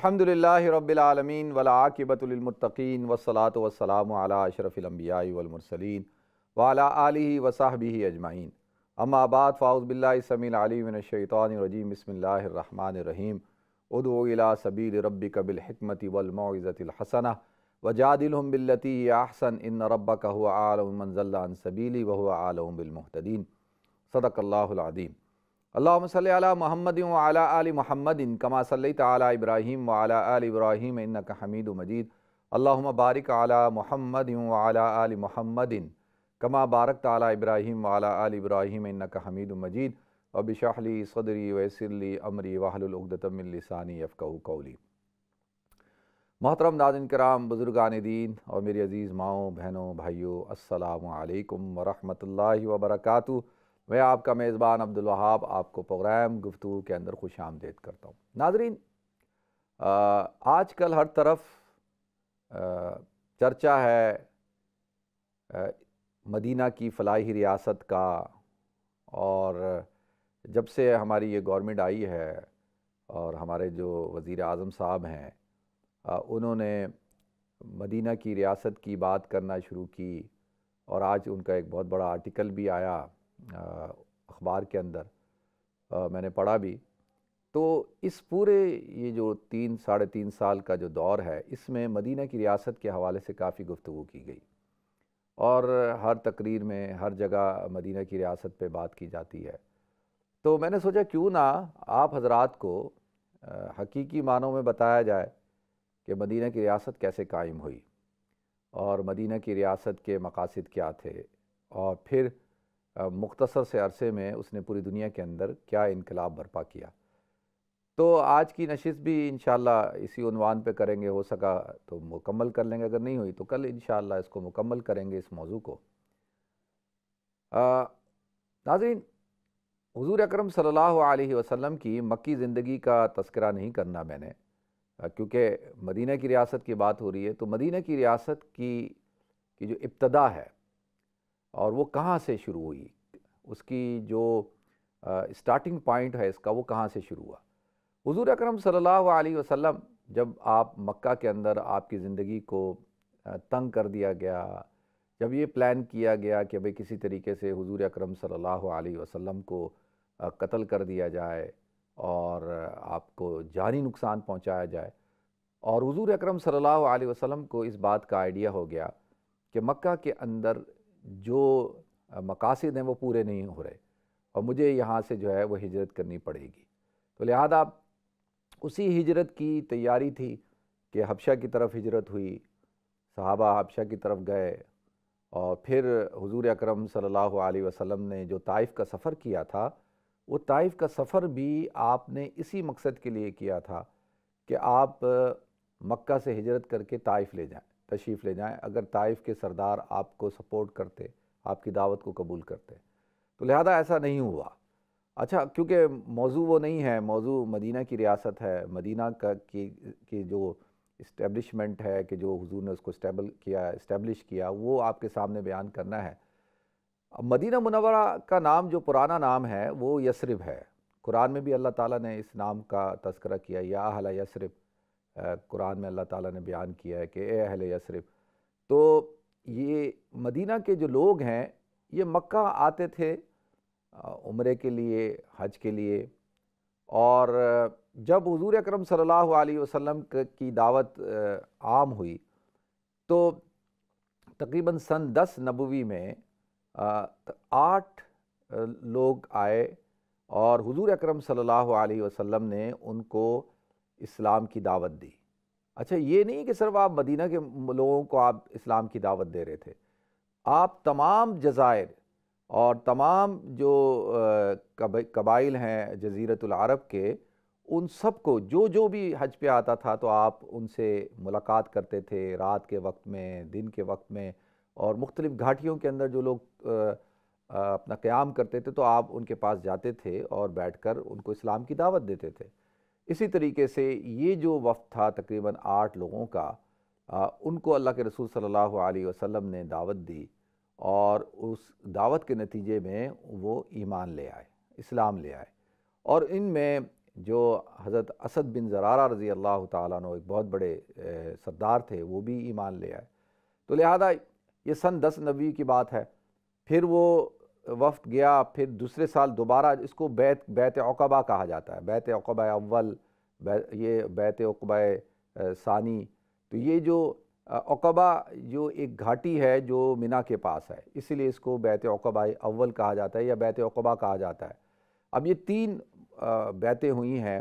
अलहमदिल्ला रबालमीन वलाकिबतमतकीन वसलात वसलाम अशरफ़िलम्बियामरसलिन वाला आलि वसाहबी अजमाइन अम्माबाद फ़ाउज़बिल्लासमीलमिनशैतरजीम बसमीम उदोला सबील रबी कबिलकमती वलमज़तलहसना वजादिलहम बिल्लती आहसन इन रब का हुआ आलमन सबीली वह आलम बिलमतदीन सदक अल्लादीम अल्लाम सल महमद आल महमद कमा सल तब्राहिम आल इब्राहिम इनका हमीद मजीद अल्लाम बारिक आला महमद आल महमद कमा बारक ताली इब्राहिम आल इब्राहिम इनका हमीद मजीद अबिशाहली सदरी वैसरली अमरी वाहलतमिलसानी अफ़क़ कौली मोहतरम नाजन कराम बुज़ुर्गान दीन और मेरी अज़ीज़ माओ बहनों भाइयों असलकम वरहमल वबरकू मैं आपका मेज़बान वहाब आपको प्रोग्राम गुफ्तु के अंदर खुश आमदेद करता हूँ नाजरीन आज कल हर तरफ आ, चर्चा है आ, मदीना की फलाही रियासत का और जब से हमारी ये गवर्नमेंट आई है और हमारे जो वज़ी अजम साहब हैं उन्होंने मदीना की रियासत की बात करना शुरू की और आज उनका एक बहुत बड़ा आर्टिकल भी आया अखबार के अंदर आ, मैंने पढ़ा भी तो इस पूरे ये जो तीन साढ़े तीन साल का जो दौर है इसमें मदीना की रियासत के हवाले से काफ़ी गुफ्तु की गई और हर तकरीर में हर जगह मदीना की रियासत पे बात की जाती है तो मैंने सोचा क्यों ना आप हजरात को हकीकी मानों में बताया जाए कि मदीना की रियासत कैसे कायम हुई और मदीना की रियासत के मकासद क्या थे और फिर मुख्तसर से अरसे में उसने पूरी दुनिया के अंदर क्या इनकलाब बर्पा किया तो आज की नशिश भी इन इसी उनवान पे करेंगे हो सका तो मुकम्मल कर लेंगे अगर नहीं हुई तो कल इन इसको मुकम्मल करेंगे इस मौजू को नाजरीन हजूर अक्रम सल्लल्लाहु वसल्लम की मक्की ज़िंदगी का तस्करा नहीं करना मैंने क्योंकि मदीना की रियासत की बात हो रही है तो मदीना की रियासत की की जो इब्तदा है और वो कहाँ से शुरू हुई उसकी जो स्टार्टिंग पॉइंट है इसका वो कहाँ से शुरू हुआ हजूर अक्रम सल्लल्लाहु अलैहि वसल्लम जब आप मक्का के अंदर आपकी ज़िंदगी को तंग कर दिया गया जब ये प्लान किया गया कि भाई किसी तरीके से हुजूर अकरम सल्लल्लाहु अलैहि वसल्लम को कत्ल कर दिया जाए और आपको जानी नुकसान पहुंचाया जाए और हुजूर अकरम सल्लल्लाहु अलैहि वसल्लम को इस बात का आइडिया हो गया कि मक्का के अंदर जो मकासद हैं वो पूरे नहीं हो रहे और मुझे यहाँ से जो है वो हिजरत करनी पड़ेगी तो लिहाजा उसी हिजरत की तैयारी थी कि हबशा की तरफ हिजरत हुई सहाबा हबशा की तरफ गए और फिर हुजूर अकरम सल्लल्लाहु अलैहि वसल्लम ने जो ताइफ़ का सफ़र किया था वो ताइफ़ का सफ़र भी आपने इसी मकसद के लिए किया था कि आप मक्का से हिजरत करके ताइफ़ ले जाएं तशरीफ़ ले जाएँ अगर ताइफ के सरदार आपको सपोर्ट करते आपकी दावत को कबूल करते तो लिहाजा ऐसा नहीं हुआ अच्छा क्योंकि मौजू वो नहीं है मौजू मदीना की रियासत है मदीना का की, की जो इस्टेबलिशमेंट है कि जो हजूर ने उसको स्टेबल किया इस्टेबलिश किया वो आपके सामने बयान करना है मदीना मुनवरा का नाम जो पुराना नाम है वो यसरफ है कुरान में भी अल्लाह ताला ने इस नाम का तस्करा किया या अला यसरब कुरान में अल्लाह ताला ने बयान किया है कि ए अहल यसरफ तो ये मदीना के जो लोग हैं ये मक्का आते थे उम्र के लिए हज के लिए और जब हजूर अक्रम सल्लल्लाहु अलैहि वसल्लम की दावत आम हुई तो तकरीबन सन दस नबवी में आठ लोग आए और हुजूर अकरम सल्लल्लाहु अलैहि वसल्लम ने उनको इस्लाम की दावत दी अच्छा ये नहीं कि सिर्फ आप मदीना के लोगों को आप इस्लाम की दावत दे रहे थे आप तमाम जजायर और तमाम जो कबाइल हैं जजीरतलरब के उन सब को जो जो भी हज पे आता था तो आप उनसे मुलाकात करते थे रात के वक्त में दिन के वक्त में और मुख्तलिफ़ घाटियों के अंदर जो लोग अपना क़्याम करते थे तो आप उनके पास जाते थे और बैठ कर उनको इस्लाम की दावत देते थे इसी तरीके से ये जो वफ़ था तकरीबन आठ लोगों का आ, उनको अल्लाह के रसूल सल्लल्लाहु अलैहि वसल्लम ने दावत दी और उस दावत के नतीजे में वो ईमान ले आए इस्लाम ले आए और इन में जो हज़रत असद बिन जरारा रज़ी अल्लाह तु एक बहुत बड़े सरदार थे वो भी ईमान ले आए तो लिहाजा ये सन दस नबी की बात है फिर वो वफ्द गया फिर दूसरे साल दोबारा इसको बैत बैत अकबा कहा जाता है बैत अकबा अव्वल बै, ये बैत अकबा सानी तो ये जो अकबा जो एक घाटी है जो मिना के पास है इसीलिए इसको बैत अकबा अव्वल कहा जाता है या बैत अकबा कहा जाता है अब ये तीन बैतें हुई हैं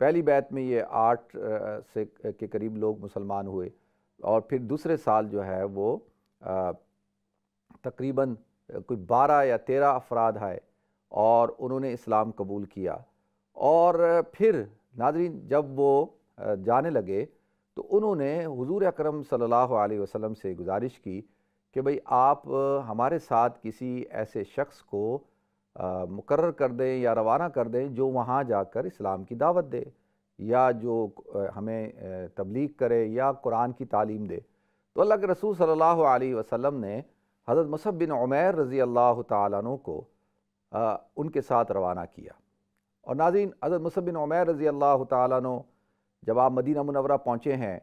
पहली बैत में ये आठ से के करीब लोग मुसलमान हुए और फिर दूसरे साल जो है वो तकरीबन कोई बारह या तेरह अफराद आए और उन्होंने इस्लाम कबूल किया और फिर नादरीन जब वो जाने लगे तो उन्होंने हुजूर अकरम सल्लल्लाहु अलैहि वसल्लम से गुजारिश की कि भाई आप हमारे साथ किसी ऐसे शख्स को मुकर कर दें या रवाना कर दें जो वहाँ जाकर इस्लाम की दावत दे या जो हमें तबलीग करे या कुरान की तालीम दे तो अल्लाह के रसूल सल्लल्लाहु अलैहि वसल्लम ने हज़रत मसहब बिन उमैर रज़ी अल्लाह तु को आ, उनके साथ रवाना किया और नाजीन हज़रत मसहब बिन उमैर रज़ी अल्लाह तु जब आप मदीना मुनवरा पहुँचे हैं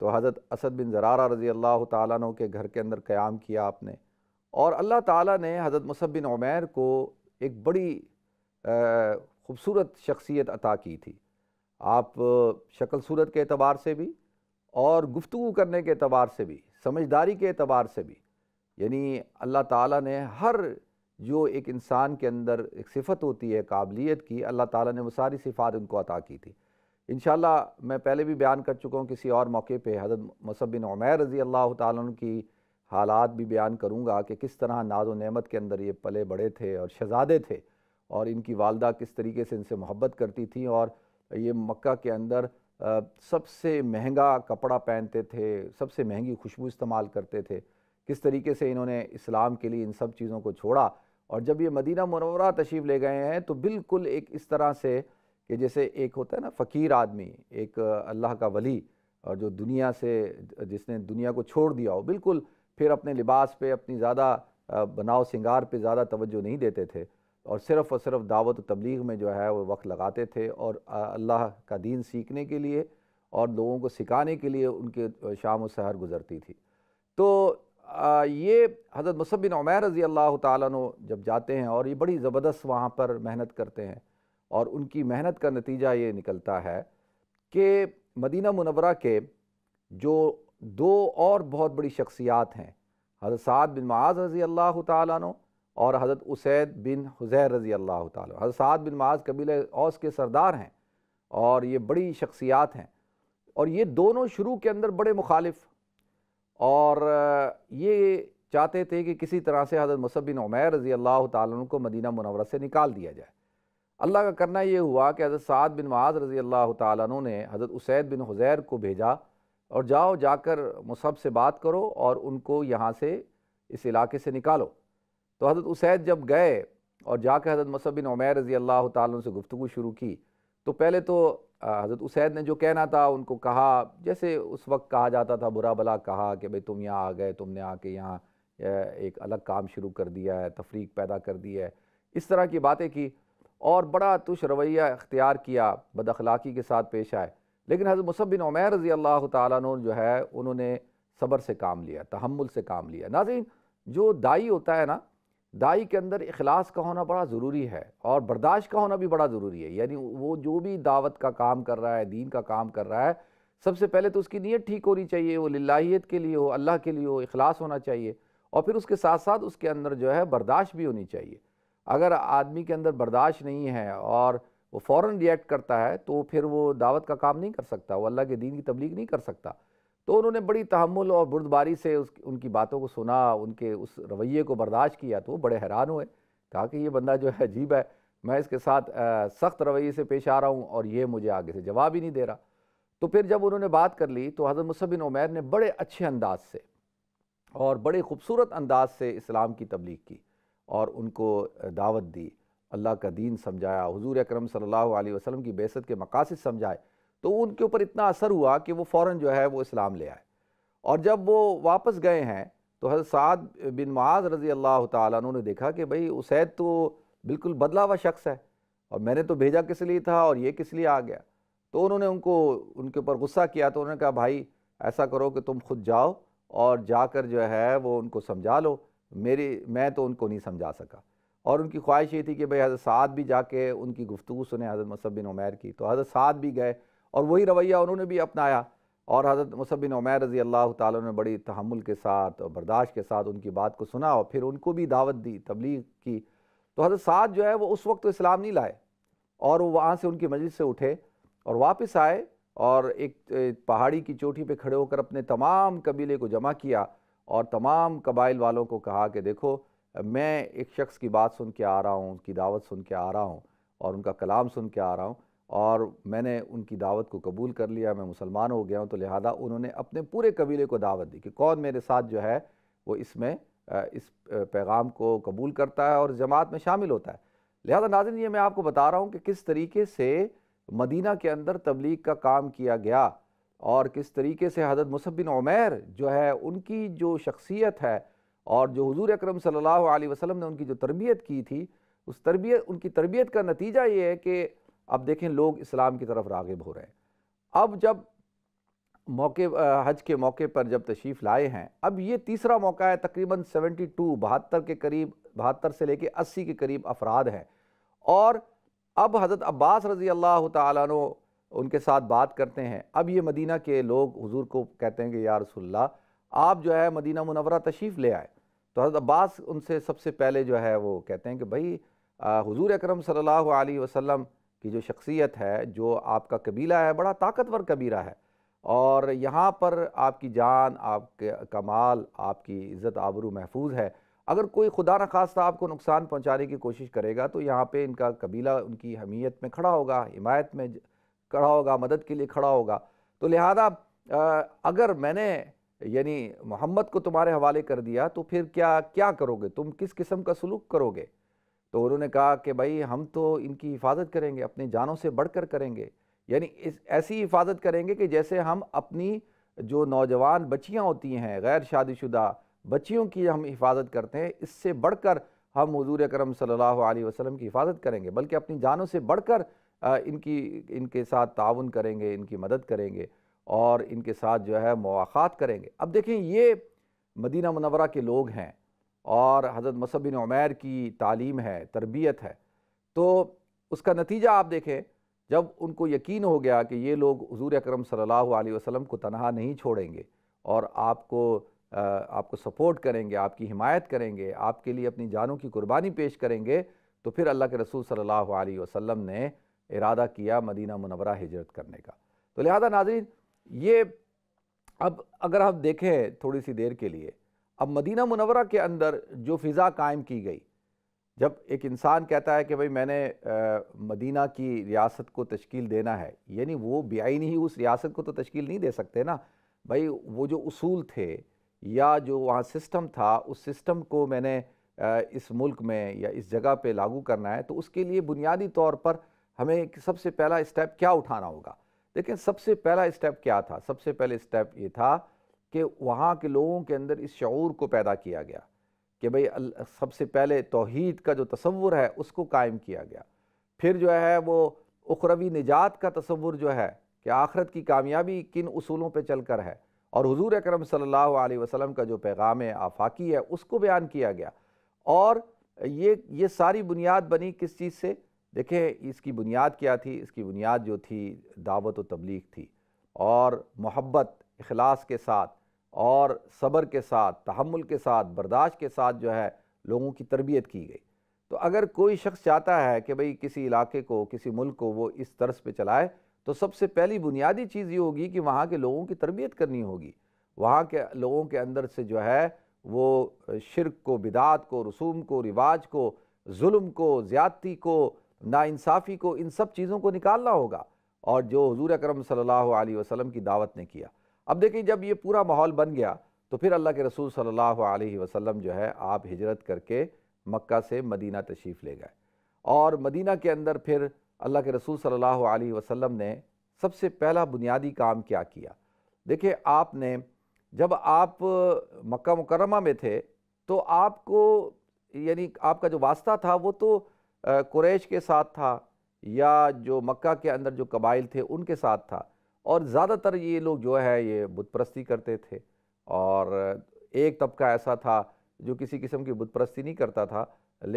तो हज़रत असद बिन ज़रारा रज़ी अल्लाह तु के घर के अंदर क़्याम किया आपने और अल्लाह ताला ने हज़रत मसहब बिन उमैर को एक बड़ी ख़ूबसूरत शख्सियत अता की थी आप शक्ल सूरत के अतबार से भी और गुफ्तु करने के अतबार से भी समझदारी के अतबार से भी यानी अल्लाह ताला ने हर जो एक इंसान के अंदर एक सिफत होती है काबिलियत की अल्लाह ताला ने वो सारी सिफात उनको अता की थी इन मैं पहले भी बयान कर चुका हूँ किसी और मौके पर हज़रत मसबिन उमैर रज़ी अल्लाह त हालात भी बयान करूँगा कि किस तरह नाजो नमत के अंदर ये पले बड़े थे और शहजादे थे और इनकी वालदा किस तरीके से इनसे मोहब्बत करती थी और ये मक्का के अंदर सबसे महंगा कपड़ा पहनते थे सबसे महंगी खुशबू इस्तेमाल करते थे किस तरीके से इन्होंने इस्लाम के लिए इन सब चीज़ों को छोड़ा और जब ये मदीना मनवरा तशीफ ले गए हैं तो बिल्कुल एक इस तरह से कि जैसे एक होता है ना फ़कीर आदमी एक अल्लाह का वली और जो दुनिया से जिसने दुनिया को छोड़ दिया हो बिल्कुल फिर अपने लिबास पे अपनी ज़्यादा बनाव सिंगार पे ज़्यादा तवज्जो नहीं देते थे और सिर्फ़ और सिर्फ दावत तबलीग में जो है वो वक्त लगाते थे और अल्लाह का दीन सीखने के लिए और लोगों को सिखाने के लिए उनके शाम और सहर गुजरती थी तो ये हज़रत मुसब उमैर रज़ी अल्लाह तु जब जाते हैं और ये बड़ी ज़बरदस्त वहाँ पर मेहनत करते हैं और उनकी मेहनत का नतीजा ये निकलता है कि मदीना मुनवरा के जो दो और बहुत बड़ी शख्सियात हैं हज़रत साद बिन माज रज़ी अल्लाह तु और हज़रत उसैद बिन हुज़ैर रज़ी अल्लाह तु हज़रत साद बिन माज कबीले औस के सरदार हैं और ये बड़ी शख्सियात हैं और ये दोनों शुरू के अंदर बड़े मुखालिफ और ये चाहते थे कि किसी तरह से हज़रत मुसब उमैर रज़ी अल्लाह तुम को मदीना मुनवर से निकाल दिया जाए अल्लाह का करना ये हुआ कि हज़रत साद बिन माज रज़ी अल्लाह तु ने हज़रत उसैद बिन हुज़ैर को भेजा और जाओ जाकर मुसब से बात करो और उनको यहाँ से इस इलाके से निकालो तो हज़रत उसैद जब गए और जाकर हज़रत मुसब उमैर रज़ी अल्लाह तुम से गुफ्तु शुरू की तो पहले तो हज़रत उसैद ने जो कहना था उनको कहा जैसे उस वक्त कहा जाता था बुरा भला कहा कि भाई तुम यहाँ आ गए तुमने आके यहाँ एक अलग काम शुरू कर दिया है तफरीक पैदा कर दी है इस तरह की बातें की और बड़ा तुश रवैया अख्तियार किया बदखलाक़ी के साथ पेश आए लेकिन हज़रत मुसबिन उमैर रज़ी अल्लाह तु जो है उन्होंने सब्र से काम लिया तहमुल से काम लिया नाजीन जो दाई होता है ना दाई के अंदर अखलास का होना बड़ा ज़रूरी है और बर्दाश्त का होना भी बड़ा ज़रूरी है यानी वो जो भी दावत का काम कर रहा है दीन का काम कर रहा है सबसे पहले तो उसकी नीयत ठीक होनी चाहिए वो लाहीत के लिए हो अल्लाह के लिए हो अखलास होना चाहिए और फिर उसके साथ साथ उसके अंदर जो है बर्दाश्त भी होनी चाहिए अगर आदमी के अंदर बर्दाश्त नहीं है और वो फ़ौर रिएक्ट करता है तो फिर वो दावत का काम नहीं कर सकता वो अल्लाह के दीन की तबलीग नहीं कर सकता तो उन्होंने बड़ी तहमुल और बुर्दबारी से उस उनकी बातों को सुना उनके उस रवैये को बर्दाश्त किया तो वो बड़े हैरान हुए कहा कि ये बंदा जो है अजीब है मैं इसके साथ सख्त रवैये से पेश आ रहा हूँ और ये मुझे आगे से जवाब ही नहीं दे रहा तो फिर जब उन्होंने बात कर ली तो हज़रत मुसबिन उमैर ने बड़े अच्छे अंदाज से और बड़े खूबसूरत अंदाज से इस्लाम की तबलीग की और उनको दावत दी अल्लाह का दीन समझाया हुजूर अकरम सल्लल्लाहु अलैहि वसल्लम की बेसत के मकासद समझाए तो उनके ऊपर इतना असर हुआ कि वो फ़ौर जो है वो इस्लाम ले आए और जब वो वापस गए हैं तो हजरत साद बिन माज रज़ी अल्लाह तुमने देखा कि भाई उसैद तो बिल्कुल बदला हुआ शख्स है और मैंने तो भेजा किस लिए था और ये किस लिए आ गया तो उन्होंने उनको उनके ऊपर गुस्सा किया तो उन्होंने कहा भाई ऐसा करो कि तुम खुद जाओ और जाकर जो है वो उनको समझा लो मेरी मैं तो उनको नहीं समझा सका और उनकी ख्वाहिश ये थी कि भाई हजरत साद भी जाके उनकी गुफ्तु सुने हजरत मसब बिन उमैर की तो हजरत साद भी गए और वही रवैया उन्होंने भी अपनाया और हज़रत मुसबिन उमैर रज़ी अल्लाह तुम ने बड़ी तहमुल के साथ और बर्दाश्त के साथ उनकी बात को सुना और फिर उनको भी दावत दी तबलीग की तो हज़रत साद जो है वो उस वक्त तो इस्लाम नहीं लाए और वो वहाँ से उनकी मस्जिद से उठे और वापस आए और एक पहाड़ी की चोटी पे खड़े होकर अपने तमाम कबीले को जमा किया और तमाम कबाइल वालों को कहा कि देखो मैं एक शख्स की बात सुन के आ रहा हूँ उनकी दावत सुन के आ रहा हूँ और उनका कलाम सुन के आ रहा हूँ और मैंने उनकी दावत को कबूल कर लिया मैं मुसलमान हो गया हूँ तो लिहाजा उन्होंने अपने पूरे कबीले को दावत दी कि कौन मेरे साथ जो है वो इसमें इस पैगाम को कबूल करता है और जमात में शामिल होता है लिहाजा नाजिन ये मैं आपको बता रहा हूँ कि किस तरीके से मदीना के अंदर तबलीग का काम किया गया और किस तरीके से हजरत मुसबिन उमैर जो है उनकी जो शख्सियत है और जो हजूर अक्रम सल्ला वसलम ने उनकी जो तरबियत की थी उस तरबियत उनकी तरबियत का नतीजा ये है कि अब देखें लोग इस्लाम की तरफ रागब हो रहे हैं अब जब मौके हज के मौके पर जब तशरीफ़ लाए हैं अब ये तीसरा मौका है तकरीबन 72 बहत्तर के करीब बहत्तर से लेके 80 के करीब अफराद हैं और अब हज़रत अब्बास रज़ी अल्लाह तु उनके साथ बात करते हैं अब ये मदीना के लोग हुजूर को कहते हैं कि या रसुल्ला आप जो है मदीना मुनवरा तशरीफ़ ले आए तो हज़रत अब्बास उनसे सबसे पहले जो है वो कहते हैं कि भाई हुजूर अकरम सल्लल्लाहु अलैहि वसल्लम की जो शख्सियत है जो आपका कबीला है बड़ा ताकतवर कबीला है और यहाँ पर आपकी जान आपके कमाल आपकी इज़्ज़त आबरू महफूज है अगर कोई खुदा न खास्ता आपको नुकसान पहुँचाने की कोशिश करेगा तो यहाँ पे इनका कबीला उनकी हमीयत में खड़ा होगा हिमायत में खड़ा होगा मदद के लिए खड़ा होगा तो लिहाजा अगर मैंने यानी मोहम्मद को तुम्हारे हवाले कर दिया तो फिर क्या क्या करोगे तुम किस किस्म का सलूक करोगे तो उन्होंने कहा कि भाई हम तो इनकी हिफाजत करेंगे अपनी जानों से बढ़कर करेंगे यानी इस ऐसी हिफाजत करेंगे कि जैसे हम अपनी जो नौजवान बच्चियाँ होती हैं गैर शादीशुदा बच्चियों की हम हिफाजत करते हैं इससे बढ़कर हम हजूर करम सल्लल्लाहु अलैहि वसल्लम की हिफाजत करेंगे बल्कि अपनी जानों से बढ़कर इनकी इनके साथ ताउन करेंगे इनकी मदद करेंगे और इनके साथ जो है मवाक़ात करेंगे अब देखें ये मदीना मुनवरा के लोग हैं और हज़रत मसबिन उमैर की तालीम है तरबियत है तो उसका नतीजा आप देखें जब उनको यकीन हो गया कि ये लोग हजूर अक्रम सल्ला अलैहि को तनहा नहीं छोड़ेंगे और आपको आपको सपोर्ट करेंगे आपकी हिमायत करेंगे आपके लिए अपनी जानों की कुर्बानी पेश करेंगे तो फिर अल्लाह के रसूल सल्लल्लाहु अलैहि वसल्लम ने इरादा किया मदीना मुनवरा हिजरत करने का तो लिहाजा नाजरीन ये अब अगर हम देखें थोड़ी सी देर के लिए अब मदीना मुनवरा के अंदर जो फ़िज़ा कायम की गई जब एक इंसान कहता है कि भाई मैंने आ, मदीना की रियासत को तश्कील देना है यानी वो बेआईनी ही उस रियासत को तो तश्कील नहीं दे सकते ना भाई वो जो उसूल थे या जो वहाँ सिस्टम था उस सिस्टम को मैंने आ, इस मुल्क में या इस जगह पे लागू करना है तो उसके लिए बुनियादी तौर पर हमें सबसे पहला स्टेप क्या उठाना होगा लेकिन सबसे पहला स्टेप क्या था सबसे पहले स्टेप ये था कि वहाँ के लोगों के अंदर इस शूर को पैदा किया गया कि भाई सबसे पहले तोहद का जो तस्वुर है उसको कायम किया गया फिर जो है वो उखरवी निजात का तस्वुर जो है कि आखरत की कामयाबी किन असूलों पर चल कर है और हजूर अक्रम सल्ला वसलम का जो पैगाम आफाकी है उसको बयान किया गया और ये ये सारी बुनियाद बनी किस चीज़ से देखें इसकी बुनियाद क्या थी इसकी बुनियाद जो थी दावत व तबलीग थी और मोहब्बत अखलास के साथ और सब्र के साथ तहमुल के साथ बर्दाश्त के साथ जो है लोगों की तरबियत की गई तो अगर कोई शख्स चाहता है कि भाई किसी इलाके को किसी मुल्क को वो इस तर्ज पे चलाए तो सबसे पहली बुनियादी चीज़ ये होगी कि वहाँ के लोगों की तरबियत करनी होगी वहाँ के लोगों के अंदर से जो है वो शिरक को बिदात को रसूम को रिवाज को जुल्म को ज़्यादती को नाइंसाफ़ी को इन सब चीज़ों को निकालना होगा और जो हजूर अक्रम सल्ला वसम की दावत ने किया अब देखिए जब ये पूरा माहौल बन गया तो फिर अल्लाह के रसूल सल्लल्लाहु अलैहि वसल्लम जो है आप हिजरत करके मक्का से मदीना तशरीफ़ ले गए और मदीना के अंदर फिर अल्लाह के रसूल सल्लल्लाहु अलैहि वसल्लम ने सबसे पहला बुनियादी काम क्या किया देखिए आपने जब आप मक्का मुकरमा में थे तो आपको यानी आपका जो वास्ता था वो तो कुरैश के साथ था या जो मक्का के अंदर जो कबाइल थे उनके साथ था और ज़्यादातर ये लोग जो है ये बुत परस्ती करते थे और एक तबका ऐसा था जो किसी किस्म की बुतप्रस्ती नहीं करता था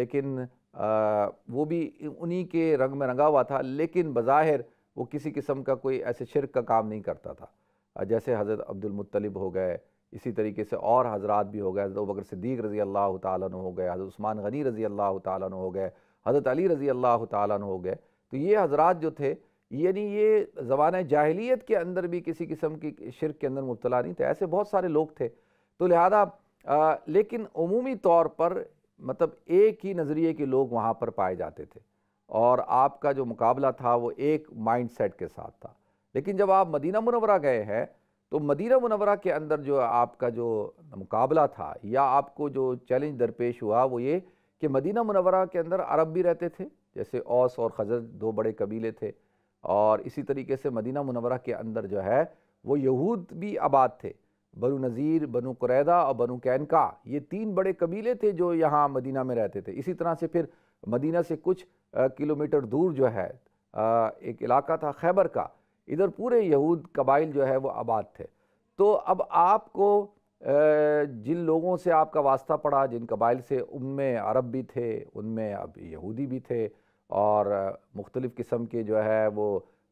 लेकिन आ, वो भी उन्हीं के रंग में रंगा हुआ था लेकिन बज़ाहिर वो किसी किस्म का कोई ऐसे शिरक का काम नहीं करता था जैसे हज़रत अब्दुलमतलब हो गए इसी तरीके से और हजरात भी हो गए हज़रत बकर सिद्दीक रज़ी अल्लाह तु हो गए हज़रत उस्मान गनी रज़ी अल्लाह तु हो गए हज़रत अली रज़ी अल्लाह तु हो गए तो ये हजरात जो थे यानी ये ज़बान जाहलीत के अंदर भी किसी किस्म की शिरक के अंदर मुबतला नहीं थे ऐसे बहुत सारे लोग थे तो लिहाजा लेकिन अमूमी तौर पर मतलब एक ही नज़रिए के लोग वहाँ पर पाए जाते थे और आपका जो मुकाबला था वो एक माइंड सेट के साथ था लेकिन जब आप मदीना मुनवरा गए हैं तो मदीना मुनवरा के अंदर जो आपका जो मुकाबला था या आपको जो चैलेंज दरपेश हुआ वो ये कि मदीना मुनवरा के अंदर अरब भी रहते थे जैसे औस और खजर दो बड़े कबीले थे और इसी तरीके से मदीना मुनवरा के अंदर जो है वो यहूद भी आबाद थे बनु नज़ीर बनु कुरैदा और बनु कैनका ये तीन बड़े कबीले थे जो यहाँ मदीना में रहते थे इसी तरह से फिर मदीना से कुछ किलोमीटर दूर जो है एक इलाका था खैबर का इधर पूरे यहूद कबाइल जो है वो आबाद थे तो अब आपको जिन लोगों से आपका वास्ता पड़ा जिन कबाइल से उनमें अरब भी थे उनमें अब यहूदी भी थे और मुख्तलिफ़ किस्म के जो है वो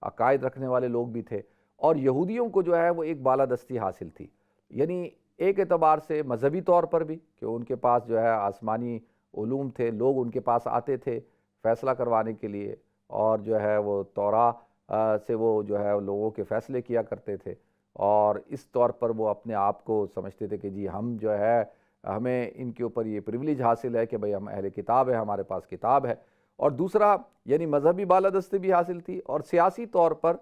अकायद रखने वाले लोग भी थे और यहूदियों को जो है वो एक बालादस्ती हासिल थी यानी एक एतबार से मजहबी तौर पर भी कि उनके पास जो है आसमानी ूम थे लोग उनके पास आते थे फ़ैसला करवाने के लिए और जो है वो तोरा से वो जो है लोगों के फ़ैसले किया करते थे और इस तौर पर वो अपने आप को समझते थे कि जी हम जो है हमें इनके ऊपर ये प्रिविलेज हासिल है कि भाई हम अहले किताब है हमारे पास किताब है और दूसरा यानी मजहबी बालादस्ती भी हासिल थी और सियासी तौर पर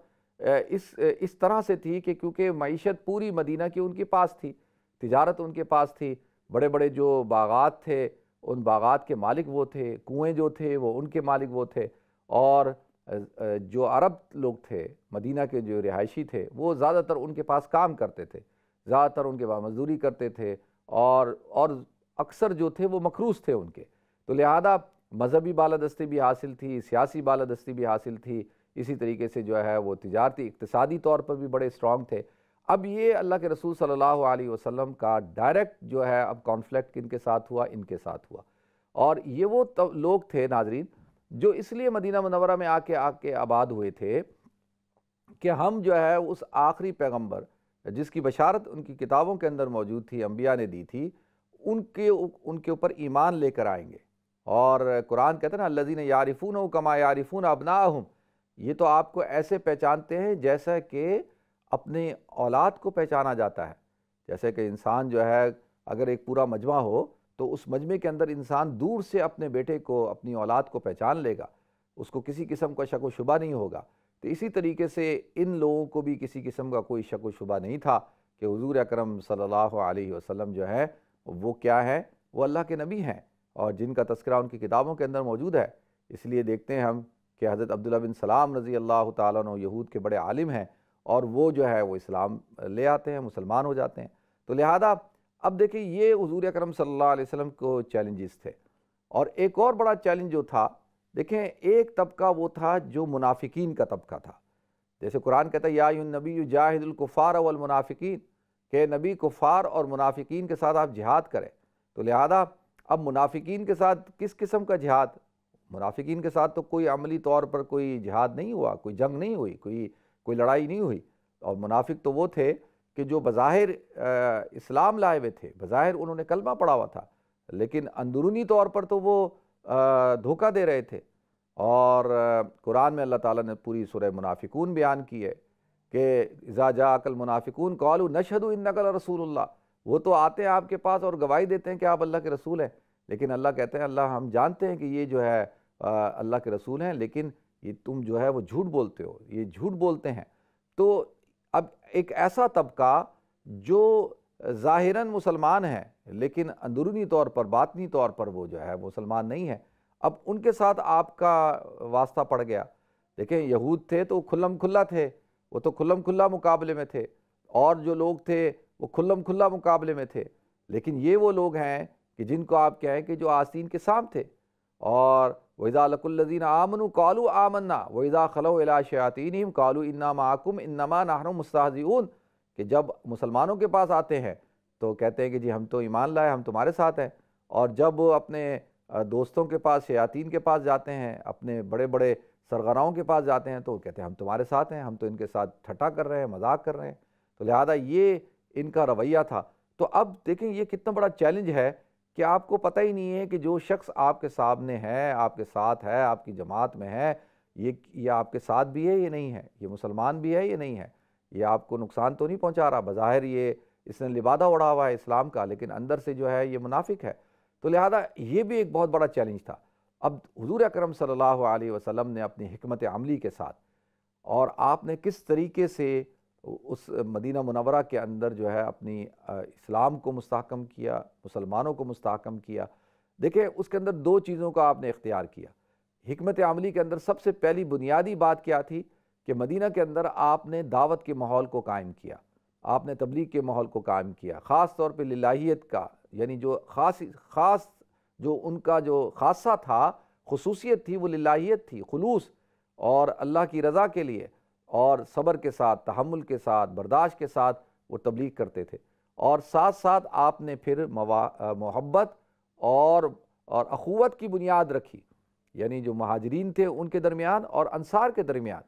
इस इस तरह से थी कि क्योंकि मीशत पूरी मदीना की उनके पास थी तजारत उनके पास थी बड़े बड़े जो बागात थे उन बागात के मालिक वो थे कुएँ जो थे वो उनके मालिक वो थे और जो अरब लोग थे मदीना के जो रिहायशी थे वो ज़्यादातर उनके पास काम करते थे ज़्यादातर उनके पास मजदूरी करते थे और और अक्सर जो थे वो मखरूज थे उनके तो लिहाजा मजहबी बालादस्ती भी हासिल थी सियासी बालादस्ती भी हासिल थी इसी तरीके से जो है वो तजारती इकतसादी तौर पर भी बड़े स्ट्रॉग थे अब ये अल्लाह के रसूल सल्लल्लाहु अलैहि वसल्लम का डायरेक्ट जो है अब कॉन्फ्लिक्ट किन के साथ हुआ इनके साथ हुआ और ये वो लोग थे नाजरीन जो इसलिए मदीना मनवरा में आके आके आबाद हुए थे कि हम जो है उस आखिरी पैगम्बर जिसकी बशारत उनकी किताबों के अंदर मौजूद थी अम्बिया ने दी थी उनके उनके ऊपर ईमान लेकर आएंगे और कुरान कहते हैं ना लजीन यारिफून कमा यारिफून अबना ये तो आपको ऐसे पहचानते हैं जैसा कि अपने औलाद को पहचाना जाता है जैसे कि इंसान जो है अगर एक पूरा मजमा हो तो उस मजमे के अंदर इंसान दूर से अपने बेटे को अपनी औलाद को पहचान लेगा उसको किसी किस्म का शक व शुबा नहीं होगा तो इसी तरीके से इन लोगों को भी किसी किस्म का कोई शक व शुबा नहीं था कि हजूर अक्रम सल्ला वसम जो है वो क्या है वो अल्लाह के नबी हैं और जिनका तस्करा उनकी किताबों के अंदर मौजूद है इसलिए देखते हैं हम कि हज़रत अब्दुल्ला बिन सलाम रज़ी अल्लाह तहूद के बड़े आलिम हैं और वो जो है वो इस्लाम ले आते हैं मुसलमान हो जाते हैं तो लिहाजा अब देखिए ये हजूर अक्रम सल्लाम को चैलेंजेस थे और एक और बड़ा चैलेंज जो था देखें एक तबका वो था जो मुनाफिकीन का तबका था जैसे कुरान कहता है या नबी जाहिदुल्कुफ़ार अवलमुनाफिकीन के नबी कुफ़ार और मुनाफिकीन के साथ आप जिहाद करें तो लिहाजा अब मुनाफिकीन के साथ किस किस्म का जिहाद मुनाफिकीन के साथ तो कोई अमली तौर पर कोई जिहाद नहीं हुआ कोई जंग नहीं हुई कोई कोई लड़ाई नहीं हुई और मुनाफिक तो वो थे कि जो बज़ाहिर इस्लाम लाए हुए थे बज़ाहिर उन्होंने कलमा पढ़ा हुआ था लेकिन अंदरूनी तौर पर तो वो धोखा दे रहे थे और कुरान में अल्लाह ताला ने पूरी सुरह मुनाफिकून बयान की है कि इज़ा जा अकल मुनाफिकून कौलू नशहद नकल रसूलुल्लाह वो तो आते हैं आपके पास और गवाही देते हैं कि आप अल्लाह के रसूल हैं लेकिन अल्लाह कहते हैं अल्लाह हम जानते हैं कि ये जो है अल्लाह के रसूल हैं लेकिन ये तुम जो है वो झूठ बोलते हो ये झूठ बोलते हैं तो अब एक ऐसा तबका जो ज़ाहिरन मुसलमान हैं लेकिन अंदरूनी तौर पर बातनी तौर पर वो जो है मुसलमान नहीं है अब उनके साथ आपका वास्ता पड़ गया देखें यहूद थे तो खुल्लम खुल्ला थे वो तो खुल्लम खुल्ला मुकाबले में थे और जो लोग थे वो खुल्लम खुल्ला मुकाबले में थे लेकिन ये वो लोग हैं कि जिनको आप कहें कि जो आस्तीन के साम थे और वैज़ा लकुल्लिन आमन कालू आमन्ना वैज़ा खलो शयातीन कालू इन्ना माकुम इन्नमा नाहरु मुस्ताजीन कि जब मुसलमानों के पास आते हैं तो कहते हैं कि जी हम तो ईमान लाए हम तुम्हारे साथ हैं और जब अपने दोस्तों के पास शयातीन के पास जाते हैं अपने बड़े बड़े सरगराओं के पास जाते हैं तो कहते हैं हम तुम्हारे साथ हैं हम तो इनके साथ ठट्टा कर रहे हैं मजाक कर रहे हैं तो लिहाजा ये इनका रवैया था तो अब देखें ये कितना बड़ा चैलेंज है कि आपको पता ही नहीं है कि जो शख्स आपके सामने है आपके साथ है आपकी जमात में है ये ये आपके साथ भी है ये नहीं है ये मुसलमान भी है ये नहीं है ये आपको नुकसान तो नहीं पहुंचा रहा बाहिर ये इसने लिबादा उड़ा हुआ है इस्लाम का लेकिन अंदर से जो है ये मुनाफिक है तो लिहाजा ये भी एक बहुत बड़ा चैलेंज था अब हजूर अक्रम सल्ला वसम ने अपनी हमत अमली के साथ और आपने किस तरीके से उस मदीना मुनवरा के अंदर जो है अपनी इस्लाम को मस्तकम किया मुसलमानों को मस्तकम किया देखिए उसके अंदर दो चीज़ों का आपने इख्तियार किया हमत आमली के अंदर सबसे पहली बुनियादी बात क्या थी कि मदीना के अंदर आपने दावत के माहौल को कायम किया आपने तबलीग के माहौल को कायम किया ख़ास तौर पर लाहीत का यानी जो खास ख़ास जो उनका जो खासा था खसूसियत थी वो लाहीत थी खलूस और अल्लाह की रज़ा के लिए और सब्र के साथ तहमुल के साथ बर्दाश्त के साथ वो तबलीग करते थे और साथ साथ आपने फिर मोहब्बत और और अखुवत की बुनियाद रखी यानी जो महाजरीन थे उनके दरमियान और अंसार के दरमियान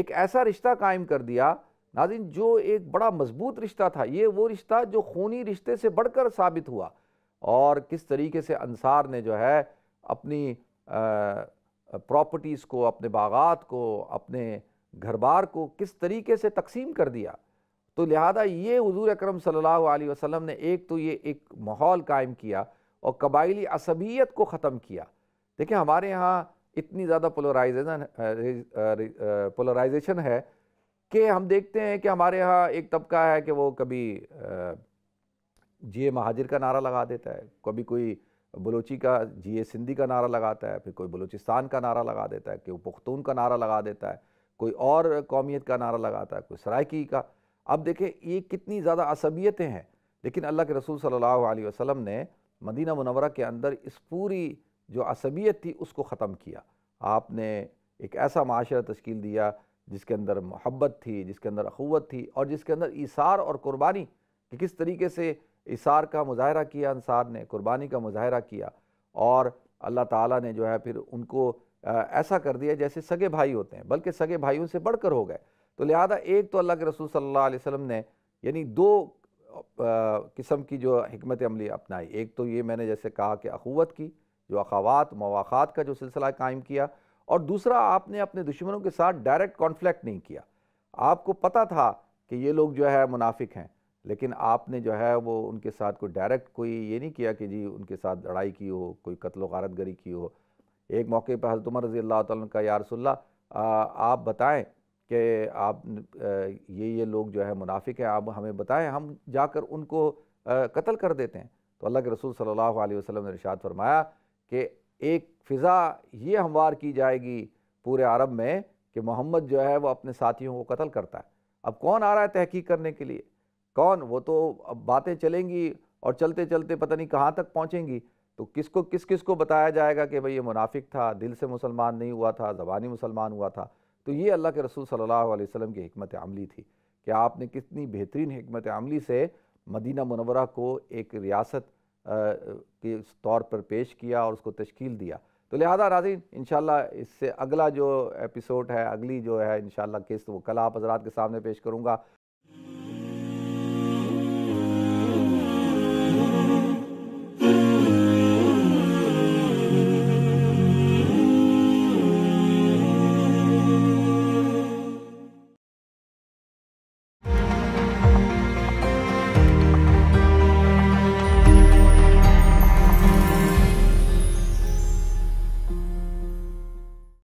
एक ऐसा रिश्ता कायम कर दिया नाजिन जो एक बड़ा मजबूत रिश्ता था ये वो रिश्ता जो खूनी रिश्ते से बढ़कर साबित हुआ और किस तरीके से अनसार ने जो है अपनी प्रॉपर्टीज़ को अपने बागात को अपने घर बार को किस तरीके से तकसीम कर दिया तो लिहाजा ये हजूर अक्रम सम ने एक तो ये एक माहौल कायम किया और कबाइली असबियत को ख़त्म किया देखिए हमारे यहाँ इतनी ज़्यादा पोलराइजेशन पोलराइजेशन है कि हम देखते हैं कि हमारे यहाँ एक तबका है कि वो कभी जिए महाजिर का नारा लगा देता है कभी कोई बलोची का जिए सिंधी का नारा लगाता है फिर कोई बलूचिस्तान का नारा लगा देता है कोई पुख्तून का नारा लगा देता है कोई और कौमियत का नारा लगाता है कोई सरायकी का अब देखें ये कितनी ज़्यादा असबियतें हैं लेकिन अल्लाह के रसूल सल्लल्लाहु अलैहि वसल्लम ने मदीना मुनवरा के अंदर इस पूरी जो असबियत थी उसको ख़त्म किया आपने एक ऐसा माशरा तश्कील दिया जिसके अंदर मोहब्बत थी जिसके अंदर अखवत थी और जिसके अंदर इसार और कुर्बानी कि किस तरीके से इसार का मुजाहरा किया अनसार ने कुर्बानी का मुजाहरा किया और अल्लाह ताला ने जो है फिर उनको ऐसा कर दिया जैसे सगे भाई होते हैं बल्कि सगे भाइयों से बढ़कर हो गए तो लिहाजा एक तो अल्लाह के रसूल सल्लल्लाहु अलैहि वसल्लम ने यानी दो किस्म की जो हमत अमली अपनाई एक तो ये मैंने जैसे कहा कि अखवत की जो अखावत मवाखात का जो सिलसिला कायम किया और दूसरा आपने अपने दुश्मनों के साथ डायरेक्ट कॉन्फ्लिक्ट नहीं किया आपको पता था कि ये लोग जो है मुनाफिक हैं लेकिन आपने जो है वो उनके साथ कोई डायरेक्ट कोई ये नहीं किया कि जी उनके साथ लड़ाई की हो कोई कत्लो गारतगरी की हो एक मौके पर हज़रत उमर रज़ी अल्लाह त का यारसोल्ला आप बताएं कि आप ये ये लोग जो है मुनाफिक हैं आप हमें बताएं हम जाकर उनको कत्ल कर देते हैं तो अल्लाह के रसूल सल्लल्लाहु अलैहि वसल्लम ने रिशात फरमाया कि एक फ़िज़ा ये हमवार की जाएगी पूरे अरब में कि मोहम्मद जो है वह अपने साथियों को कत्ल करता है अब कौन आ रहा है तहकीक करने के लिए कौन वो तो अब बातें चलेंगी और चलते चलते पता नहीं कहाँ तक पहुँचेंगी तो किसको किस किस को बताया जाएगा कि भाई ये मुनाफिक था दिल से मुसलमान नहीं हुआ था ज़बानी मुसलमान हुआ था तो ये अल्लाह के रसूल सल्लल्लाहु अलैहि वसल्लम की हमत अमली थी कि आपने कितनी बेहतरीन हमत अमली से मदीना मनवरा को एक रियासत के तौर पर पेश किया और उसको तश्कील दिया तो लिहाजा नाजिन इन इससे अगला जो एपिसोड है अगली जो है इन किस्त वो कल आप हजरात के सामने पेश करूँगा